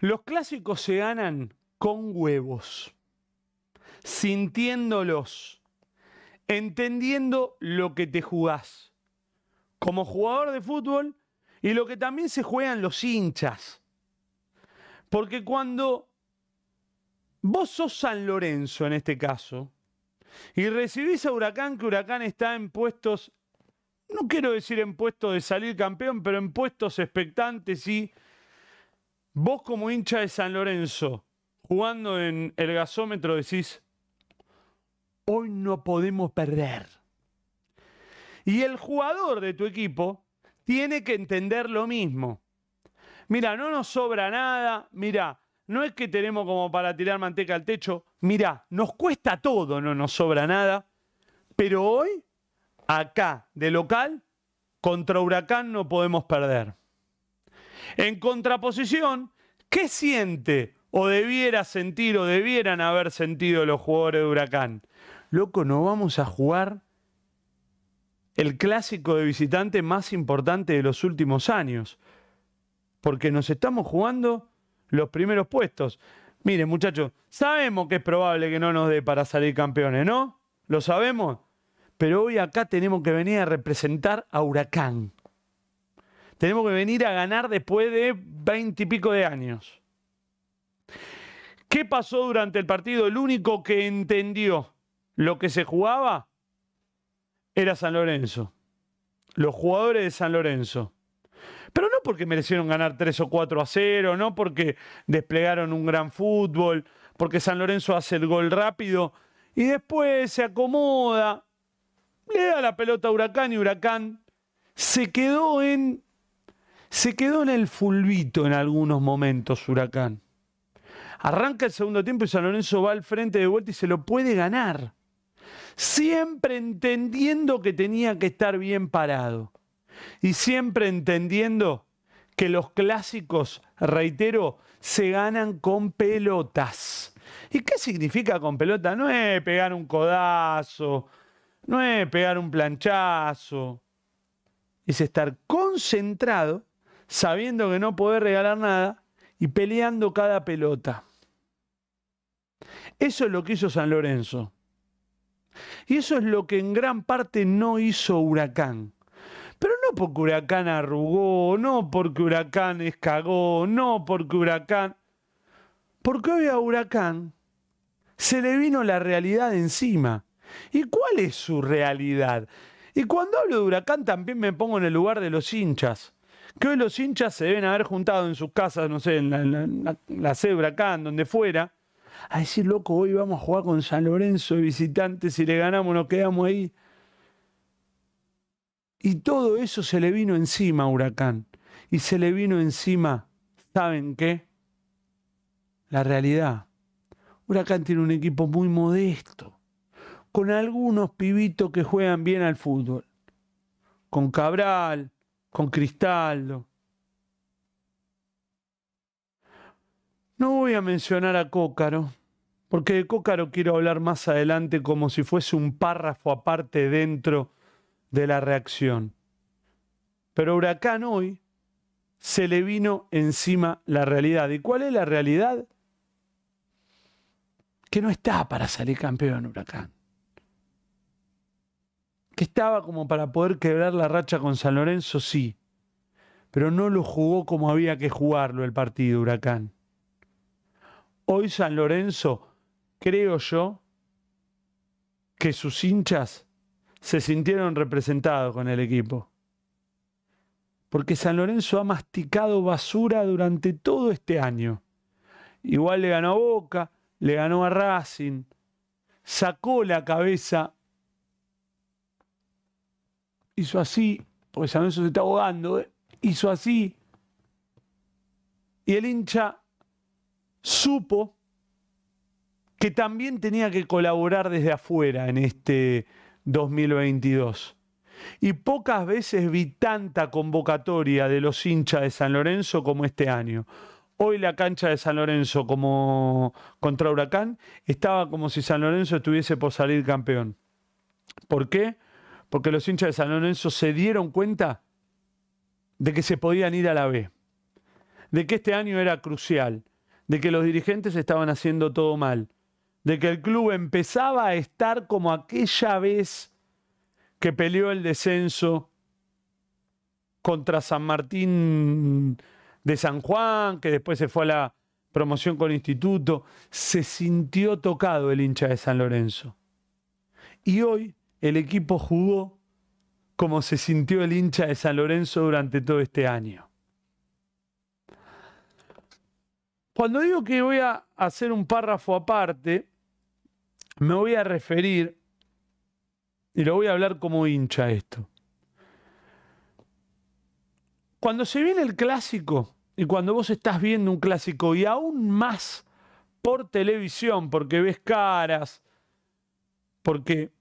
Los clásicos se ganan con huevos, sintiéndolos, entendiendo lo que te jugás como jugador de fútbol y lo que también se juegan los hinchas. Porque cuando vos sos San Lorenzo en este caso y recibís a Huracán, que Huracán está en puestos, no quiero decir en puestos de salir campeón, pero en puestos expectantes y... Vos como hincha de San Lorenzo, jugando en el gasómetro, decís, hoy no podemos perder. Y el jugador de tu equipo tiene que entender lo mismo. Mira, no nos sobra nada, mira, no es que tenemos como para tirar manteca al techo, mira, nos cuesta todo, no nos sobra nada, pero hoy, acá, de local, contra Huracán no podemos perder. En contraposición, ¿qué siente o debiera sentir o debieran haber sentido los jugadores de Huracán? Loco, no vamos a jugar el clásico de visitante más importante de los últimos años, porque nos estamos jugando los primeros puestos. Miren, muchachos, sabemos que es probable que no nos dé para salir campeones, ¿no? Lo sabemos. Pero hoy acá tenemos que venir a representar a Huracán. Tenemos que venir a ganar después de veintipico de años. ¿Qué pasó durante el partido? El único que entendió lo que se jugaba era San Lorenzo. Los jugadores de San Lorenzo. Pero no porque merecieron ganar 3 o 4 a 0, no porque desplegaron un gran fútbol, porque San Lorenzo hace el gol rápido y después se acomoda, le da la pelota a Huracán y Huracán se quedó en se quedó en el fulbito en algunos momentos, Huracán. Arranca el segundo tiempo y San Lorenzo va al frente de vuelta y se lo puede ganar. Siempre entendiendo que tenía que estar bien parado. Y siempre entendiendo que los clásicos, reitero, se ganan con pelotas. ¿Y qué significa con pelota? No es pegar un codazo, no es pegar un planchazo. Es estar concentrado sabiendo que no podés regalar nada y peleando cada pelota. Eso es lo que hizo San Lorenzo. Y eso es lo que en gran parte no hizo Huracán. Pero no porque Huracán arrugó, no porque Huracán escagó, no porque Huracán... Porque hoy a Huracán se le vino la realidad encima. ¿Y cuál es su realidad? Y cuando hablo de Huracán también me pongo en el lugar de los hinchas que hoy los hinchas se deben haber juntado en sus casas, no sé, en la, cebra acá, en donde fuera, a decir, loco, hoy vamos a jugar con San Lorenzo y visitantes, si le ganamos nos quedamos ahí. Y todo eso se le vino encima a Huracán. Y se le vino encima, ¿saben qué? La realidad. Huracán tiene un equipo muy modesto, con algunos pibitos que juegan bien al fútbol. Con Cabral, con Cristaldo. No voy a mencionar a Cócaro, porque de Cócaro quiero hablar más adelante como si fuese un párrafo aparte dentro de la reacción. Pero Huracán hoy se le vino encima la realidad. ¿Y cuál es la realidad? Que no está para salir campeón Huracán que estaba como para poder quebrar la racha con San Lorenzo, sí, pero no lo jugó como había que jugarlo el partido, Huracán. Hoy San Lorenzo, creo yo, que sus hinchas se sintieron representados con el equipo. Porque San Lorenzo ha masticado basura durante todo este año. Igual le ganó a Boca, le ganó a Racing, sacó la cabeza hizo así, porque San Lorenzo se está ahogando, ¿eh? hizo así. Y el hincha supo que también tenía que colaborar desde afuera en este 2022. Y pocas veces vi tanta convocatoria de los hinchas de San Lorenzo como este año. Hoy la cancha de San Lorenzo como contra Huracán estaba como si San Lorenzo estuviese por salir campeón. ¿Por qué? porque los hinchas de San Lorenzo se dieron cuenta de que se podían ir a la B, de que este año era crucial, de que los dirigentes estaban haciendo todo mal, de que el club empezaba a estar como aquella vez que peleó el descenso contra San Martín de San Juan, que después se fue a la promoción con instituto, se sintió tocado el hincha de San Lorenzo. Y hoy el equipo jugó como se sintió el hincha de San Lorenzo durante todo este año. Cuando digo que voy a hacer un párrafo aparte, me voy a referir, y lo voy a hablar como hincha esto. Cuando se viene el clásico, y cuando vos estás viendo un clásico, y aún más por televisión, porque ves caras, porque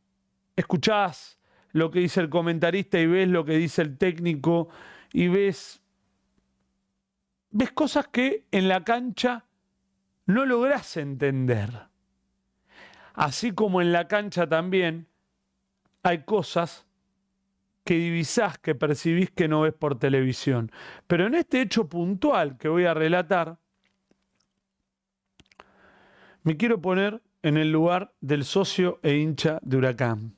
escuchás lo que dice el comentarista y ves lo que dice el técnico y ves, ves cosas que en la cancha no lográs entender. Así como en la cancha también hay cosas que divisás, que percibís que no ves por televisión. Pero en este hecho puntual que voy a relatar, me quiero poner en el lugar del socio e hincha de Huracán.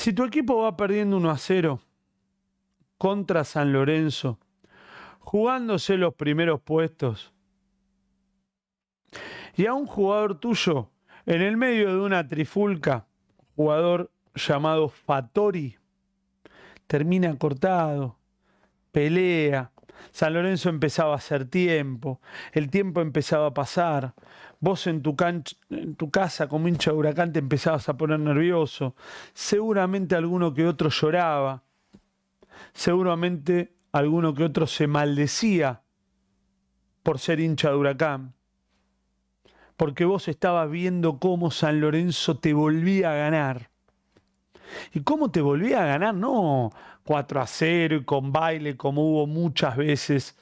Si tu equipo va perdiendo 1 a 0 contra San Lorenzo, jugándose los primeros puestos, y a un jugador tuyo en el medio de una trifulca, jugador llamado Fatori, termina cortado, pelea, San Lorenzo empezaba a hacer tiempo, el tiempo empezaba a pasar, vos en tu, casa como hincha de huracán te empezabas a poner nervioso, seguramente alguno que otro lloraba, seguramente alguno que otro se maldecía por ser hincha de huracán, porque vos estabas viendo cómo San Lorenzo te volvía a ganar. ¿Y cómo te volvía a ganar? No, 4 a 0 y con baile, como hubo muchas veces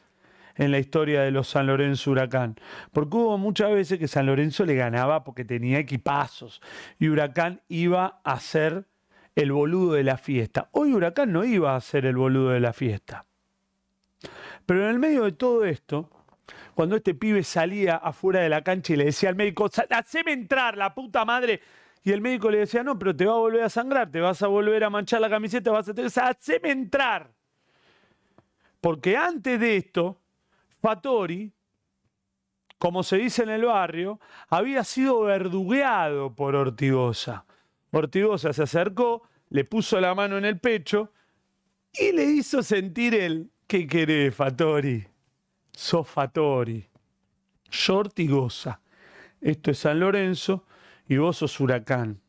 en la historia de los San Lorenzo Huracán. Porque hubo muchas veces que San Lorenzo le ganaba porque tenía equipazos y Huracán iba a ser el boludo de la fiesta. Hoy Huracán no iba a ser el boludo de la fiesta. Pero en el medio de todo esto, cuando este pibe salía afuera de la cancha y le decía al médico, haceme entrar, la puta madre, y el médico le decía, no, pero te va a volver a sangrar, te vas a volver a manchar la camiseta, vas a tener, hacerme entrar. Porque antes de esto, Fatori, como se dice en el barrio, había sido verdugueado por Ortigosa. Ortigosa se acercó, le puso la mano en el pecho y le hizo sentir el, ¿qué querés, Fatori? Sos Fatori. Yo Ortigosa. Esto es San Lorenzo y vos sos huracán.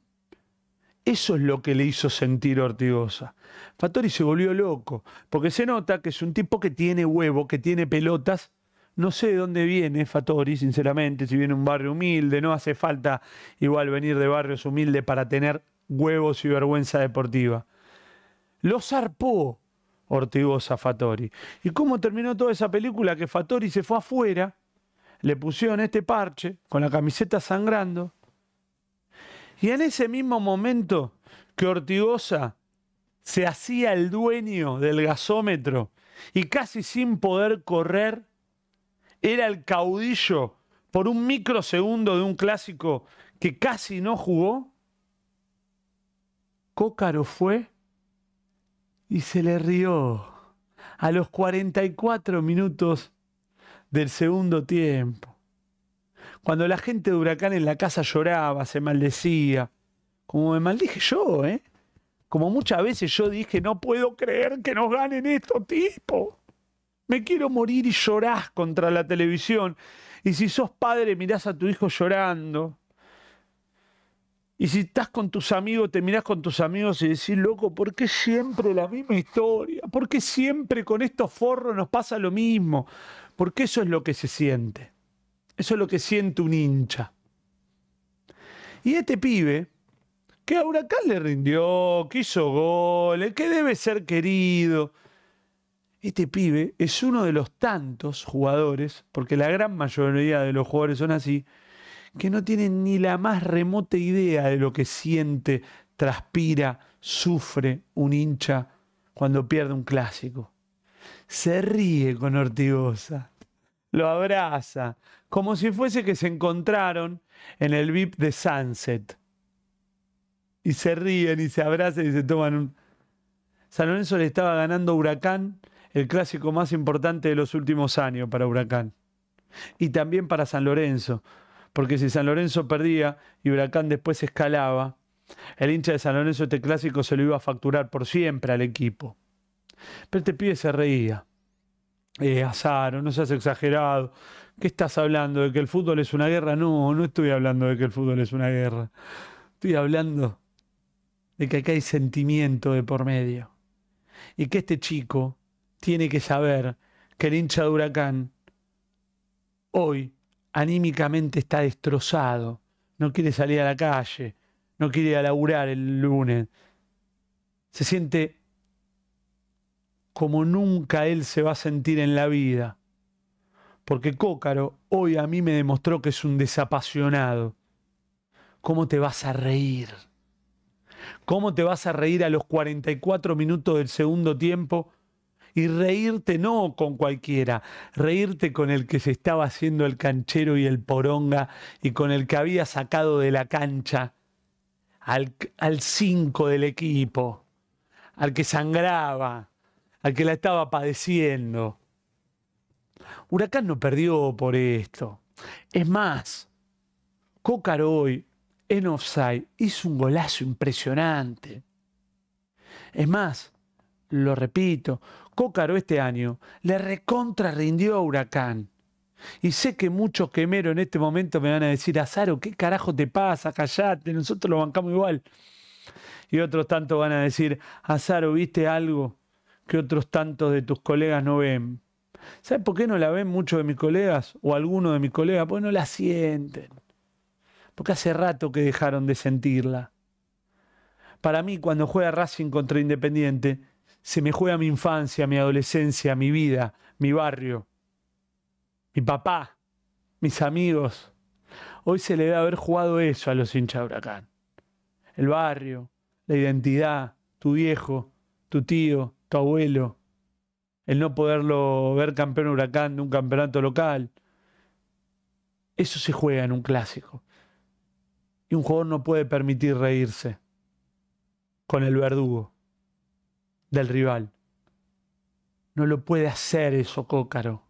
Eso es lo que le hizo sentir Ortigosa. Fatori se volvió loco, porque se nota que es un tipo que tiene huevo, que tiene pelotas. No sé de dónde viene Fatori, sinceramente, si viene de un barrio humilde, no hace falta igual venir de barrios humildes para tener huevos y vergüenza deportiva. Lo zarpó Ortigosa Fatori. ¿Y cómo terminó toda esa película? Que Fatori se fue afuera, le pusieron este parche con la camiseta sangrando y en ese mismo momento que Ortigosa se hacía el dueño del gasómetro y casi sin poder correr, era el caudillo por un microsegundo de un clásico que casi no jugó, Cócaro fue y se le rió a los 44 minutos del segundo tiempo. Cuando la gente de Huracán en la casa lloraba, se maldecía. Como me maldije yo, ¿eh? Como muchas veces yo dije, no puedo creer que nos ganen estos tipos. Me quiero morir y llorás contra la televisión. Y si sos padre, mirás a tu hijo llorando. Y si estás con tus amigos, te mirás con tus amigos y decís, loco, ¿por qué siempre la misma historia? ¿Por qué siempre con estos forros nos pasa lo mismo? Porque eso es lo que se siente. Eso es lo que siente un hincha. Y este pibe, que a Huracán le rindió, que hizo goles, que debe ser querido. Este pibe es uno de los tantos jugadores, porque la gran mayoría de los jugadores son así, que no tienen ni la más remota idea de lo que siente, transpira, sufre un hincha cuando pierde un clásico. Se ríe con Ortigosa lo abraza, como si fuese que se encontraron en el VIP de Sunset. Y se ríen y se abrazan y se toman un... San Lorenzo le estaba ganando Huracán, el clásico más importante de los últimos años para Huracán. Y también para San Lorenzo, porque si San Lorenzo perdía y Huracán después escalaba, el hincha de San Lorenzo este clásico se lo iba a facturar por siempre al equipo. Pero este pibe se reía eh, azar, no seas exagerado. ¿Qué estás hablando? ¿De que el fútbol es una guerra? No, no estoy hablando de que el fútbol es una guerra. Estoy hablando de que acá hay sentimiento de por medio. Y que este chico tiene que saber que el hincha de Huracán hoy anímicamente está destrozado. No quiere salir a la calle, no quiere ir a laburar el lunes. Se siente como nunca él se va a sentir en la vida. Porque Cócaro hoy a mí me demostró que es un desapasionado. ¿Cómo te vas a reír? ¿Cómo te vas a reír a los 44 minutos del segundo tiempo? Y reírte no con cualquiera, reírte con el que se estaba haciendo el canchero y el poronga y con el que había sacado de la cancha al 5 del equipo, al que sangraba, al que la estaba padeciendo. Huracán no perdió por esto. Es más, hoy, en offside hizo un golazo impresionante. Es más, lo repito, Cócaro este año le recontra rindió a Huracán. Y sé que muchos quemeros en este momento me van a decir, Azaro, ¿qué carajo te pasa? Callate, nosotros lo bancamos igual. Y otros tanto van a decir, Azaro, ¿viste algo? que otros tantos de tus colegas no ven. ¿Sabes por qué no la ven muchos de mis colegas o algunos de mis colegas? Porque no la sienten. Porque hace rato que dejaron de sentirla. Para mí, cuando juega Racing contra Independiente, se me juega mi infancia, mi adolescencia, mi vida, mi barrio, mi papá, mis amigos. Hoy se le debe haber jugado eso a los hinchas de Huracán. El barrio, la identidad, tu viejo, tu tío, tu abuelo, el no poderlo ver campeón huracán de un campeonato local. Eso se juega en un clásico. Y un jugador no puede permitir reírse con el verdugo del rival. No lo puede hacer eso, Cócaro.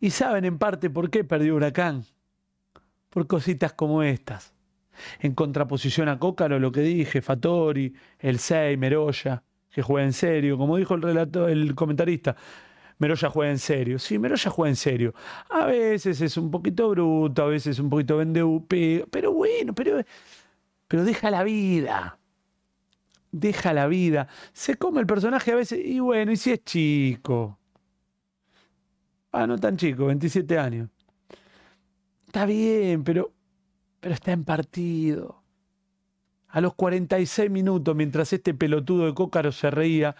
Y saben en parte por qué perdió Huracán. Por cositas como estas. En contraposición a Cócaro, lo que dije, Fatori, El Sei, Meroya que juega en serio. Como dijo el, relato, el comentarista, Meroya juega en serio. Sí, Meroya juega en serio. A veces es un poquito bruto, a veces un poquito vendeupe, pero bueno, pero, pero deja la vida. Deja la vida. Se come el personaje a veces, y bueno, y si es chico. Ah, no tan chico, 27 años. Está bien, pero, pero está en partido. A los 46 minutos, mientras este pelotudo de Cócaro se reía,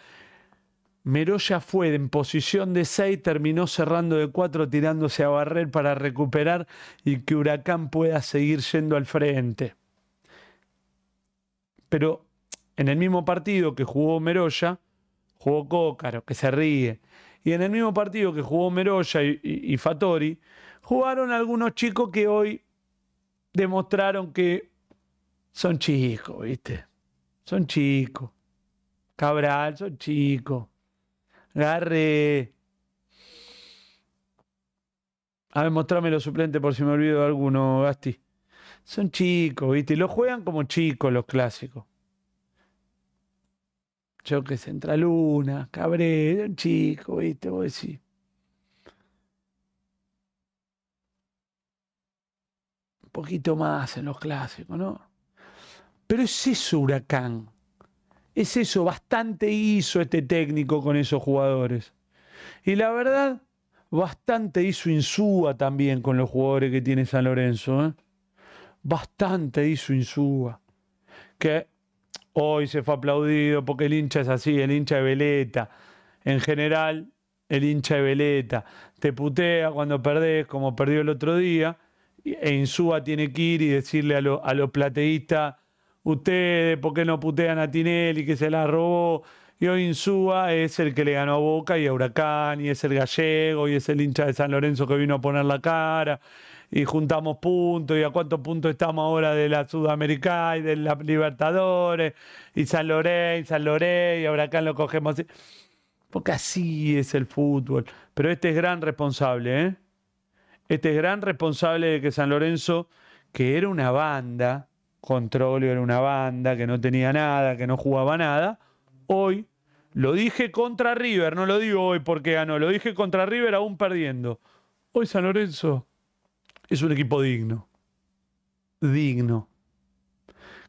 Meroya fue en posición de 6, terminó cerrando de 4, tirándose a barrer para recuperar y que Huracán pueda seguir yendo al frente. Pero en el mismo partido que jugó Meroya, jugó Cócaro, que se ríe. Y en el mismo partido que jugó Meroya y, y Fatori, jugaron algunos chicos que hoy demostraron que son chicos, ¿viste? Son chicos. Cabral, son chicos. Garre. A ver, mostrame los suplentes por si me olvido de alguno, Gasti. Son chicos, ¿viste? Los juegan como chicos los clásicos. Choque Centraluna, Cabre son chicos, ¿viste? a decir Un poquito más en los clásicos, ¿no? Pero es eso, Huracán. Es eso, bastante hizo este técnico con esos jugadores. Y la verdad, bastante hizo Insúa también con los jugadores que tiene San Lorenzo. ¿eh? Bastante hizo Insúa. Que hoy se fue aplaudido porque el hincha es así, el hincha de veleta. En general, el hincha de veleta. Te putea cuando perdés, como perdió el otro día. E Insúa tiene que ir y decirle a los a plateístas ustedes, por qué no putean a Tinelli que se la robó. Y hoy Insúa es el que le ganó a Boca y a Huracán, y es el gallego, y es el hincha de San Lorenzo que vino a poner la cara, y juntamos puntos, y a cuántos puntos estamos ahora de la Sudamericana y de la Libertadores, y San Lorenzo, y San Lorenzo, y a Huracán lo cogemos así. Porque así es el fútbol. Pero este es gran responsable, ¿eh? Este es gran responsable de que San Lorenzo, que era una banda, Controlio era una banda que no tenía nada, que no jugaba nada. Hoy lo dije contra River, no lo digo hoy porque ganó, lo dije contra River aún perdiendo. Hoy San Lorenzo es un equipo digno. Digno.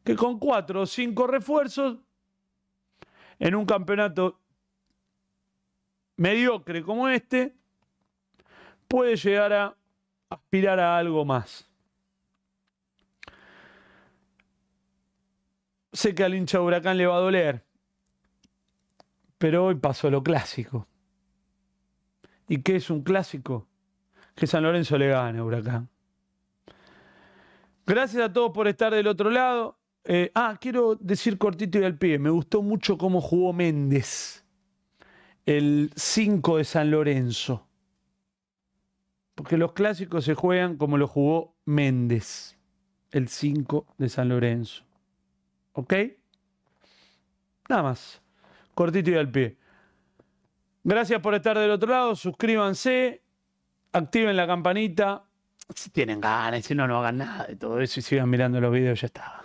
Que con cuatro o cinco refuerzos en un campeonato mediocre como este, puede llegar a aspirar a algo más. Sé que al hincha de Huracán le va a doler, pero hoy pasó lo clásico. ¿Y qué es un clásico? Que San Lorenzo le gane a Huracán. Gracias a todos por estar del otro lado. Eh, ah, quiero decir cortito y al pie. Me gustó mucho cómo jugó Méndez, el 5 de San Lorenzo. Porque los clásicos se juegan como lo jugó Méndez, el 5 de San Lorenzo. ¿Ok? Nada más. Cortito y al pie. Gracias por estar del otro lado. Suscríbanse. Activen la campanita. Si tienen ganas, si no, no hagan nada de todo eso y sigan mirando los videos, ya está.